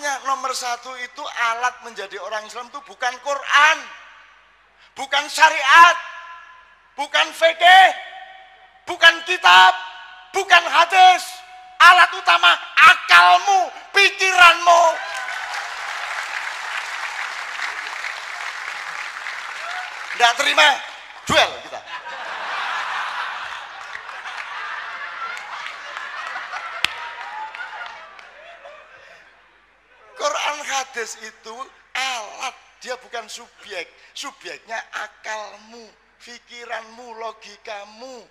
Makanya nomor satu itu alat menjadi orang Islam itu bukan Quran, bukan syariat, bukan VG, bukan kitab, bukan hadis. Alat utama akalmu, pikiranmu. Tidak terima, duel. Hadis itu alat, dia bukan subjek. Subjeknya akalmu, pikiranmu, logikamu,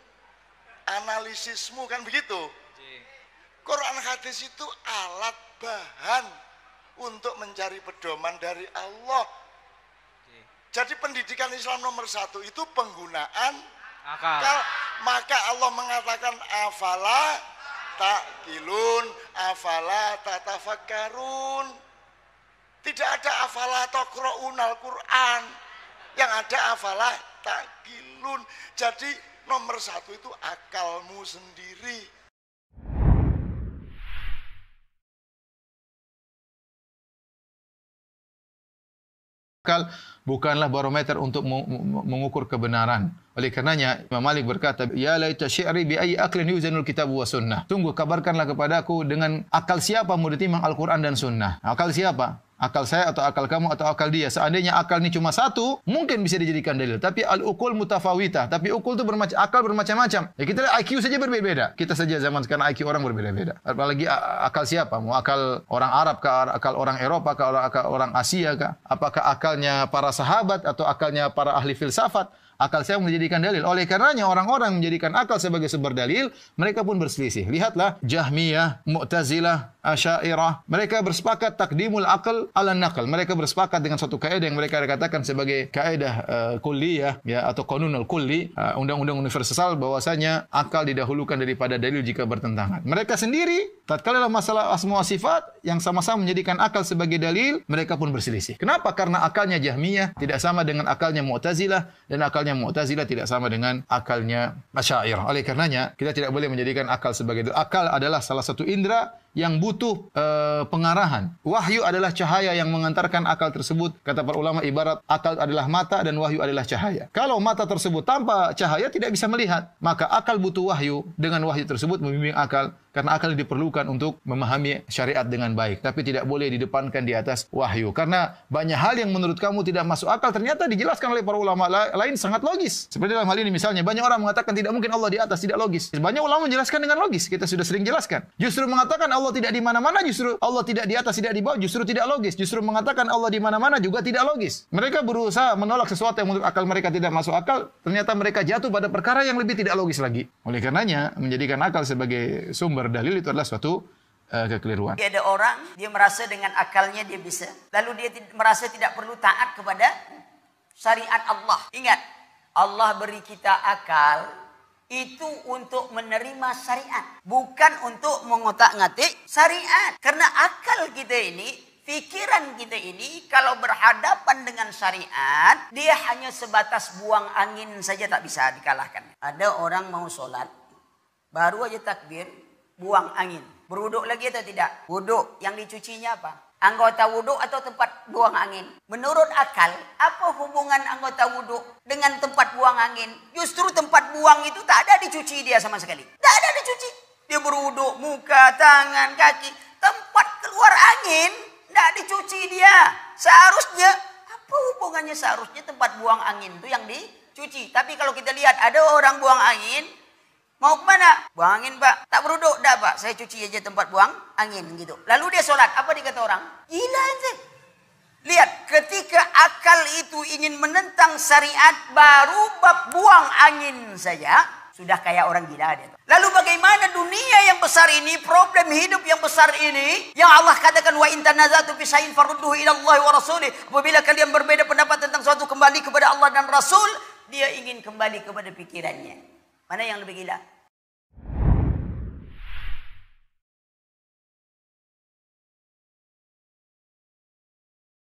analisismu kan begitu. Iya. Quran hadis itu alat bahan untuk mencari pedoman dari Allah. Iya. Jadi pendidikan Islam nomor satu itu penggunaan akal. akal. Maka Allah mengatakan afala takilun, afala tafakarun." Tidak ada afalah unal Quran. Yang ada afalah takilun. Jadi nomor satu itu akalmu sendiri. akal bukanlah barometer untuk mengukur kebenaran. Oleh karenanya Imam Malik berkata, "Ya laita syi'ri bi ayyi aqlin yuzanul kitab wa sunnah." Tunggu kabarkanlah kepadaku dengan akal siapa murid Imam Al-Qur'an dan sunnah. Akal siapa? akal saya atau akal kamu atau akal dia. Seandainya akal ini cuma satu, mungkin bisa dijadikan dalil. Tapi al-ukul mutafawita. Tapi ukul itu bermacam akal bermacam-macam. Ya kita lihat IQ saja berbeda-beda. Kita saja zaman sekarang IQ orang berbeda-beda. Apalagi akal siapa? Mau akal orang Arab kah, akal orang Eropa kah, akal orang Asia kah? Apakah akalnya para sahabat atau akalnya para ahli filsafat? akal saya menjadikan dalil. Oleh karenanya orang-orang menjadikan akal sebagai sumber dalil, mereka pun berselisih. Lihatlah Jahmiyah, Mu'tazilah, Asy'ariyah, mereka bersepakat takdimul akal ala nakal. Mereka bersepakat dengan suatu kaidah yang mereka katakan sebagai kaidah uh, eh, kulliyah ya atau konunul kulli, undang eh, undang-undang universal bahwasanya akal didahulukan daripada dalil jika bertentangan. Mereka sendiri Tatkala dalam masalah asma sifat yang sama-sama menjadikan akal sebagai dalil, mereka pun berselisih. Kenapa? Karena akalnya Jahmiyah tidak sama dengan akalnya Mu'tazilah dan akalnya Mu'tazilah tidak sama dengan akalnya Asy'ariyah. Oleh karenanya, kita tidak boleh menjadikan akal sebagai dalil. Akal adalah salah satu indera yang butuh e, pengarahan. Wahyu adalah cahaya yang mengantarkan akal tersebut. Kata para ulama ibarat akal adalah mata dan wahyu adalah cahaya. Kalau mata tersebut tanpa cahaya tidak bisa melihat, maka akal butuh wahyu. Dengan wahyu tersebut membimbing akal karena akal diperlukan untuk memahami syariat dengan baik, tapi tidak boleh didepankan di atas wahyu. Karena banyak hal yang menurut kamu tidak masuk akal ternyata dijelaskan oleh para ulama lain sangat logis. Seperti dalam hal ini misalnya banyak orang mengatakan tidak mungkin Allah di atas, tidak logis. Banyak ulama menjelaskan dengan logis, kita sudah sering jelaskan. Justru mengatakan Allah tidak di mana-mana justru Allah tidak di atas, tidak di bawah justru tidak logis. Justru mengatakan Allah di mana-mana juga tidak logis. Mereka berusaha menolak sesuatu yang menurut akal mereka tidak masuk akal, ternyata mereka jatuh pada perkara yang lebih tidak logis lagi. Oleh karenanya, menjadikan akal sebagai sumber dalil itu adalah suatu eh, kekeliruan. Dia ada orang, dia merasa dengan akalnya dia bisa. Lalu dia merasa tidak perlu taat kepada syariat Allah. Ingat, Allah beri kita akal itu untuk menerima syariat, bukan untuk mengotak-ngatik syariat. Karena akal kita ini, pikiran kita ini kalau berhadapan dengan syariat, dia hanya sebatas buang angin saja tak bisa dikalahkan. Ada orang mau sholat, baru aja takbir, buang angin. beruduk lagi atau tidak? Wuduk yang dicucinya apa? anggota wudhu atau tempat buang angin. Menurut akal, apa hubungan anggota wudhu dengan tempat buang angin? Justru tempat buang itu tak ada dicuci dia sama sekali. Tak ada dicuci. Dia berwudhu, muka, tangan, kaki. Tempat keluar angin, tidak dicuci dia. Seharusnya, apa hubungannya seharusnya tempat buang angin itu yang dicuci? Tapi kalau kita lihat, ada orang buang angin, Mau ke mana? Buang angin, Pak. Tak beruduk dah, Pak. Saya cuci aja tempat buang angin gitu. Lalu dia sholat Apa dikata orang? Gila, sih. Lihat, ketika akal itu ingin menentang syariat, baru bab buang angin saja, sudah kayak orang gila dia. Lalu bagaimana dunia yang besar ini, problem hidup yang besar ini, yang Allah katakan wa intanazatu bisayin farudduhu ila wa rasulih. Apabila kalian berbeda pendapat tentang suatu kembali kepada Allah dan Rasul, dia ingin kembali kepada pikirannya. Mana yang lebih gila?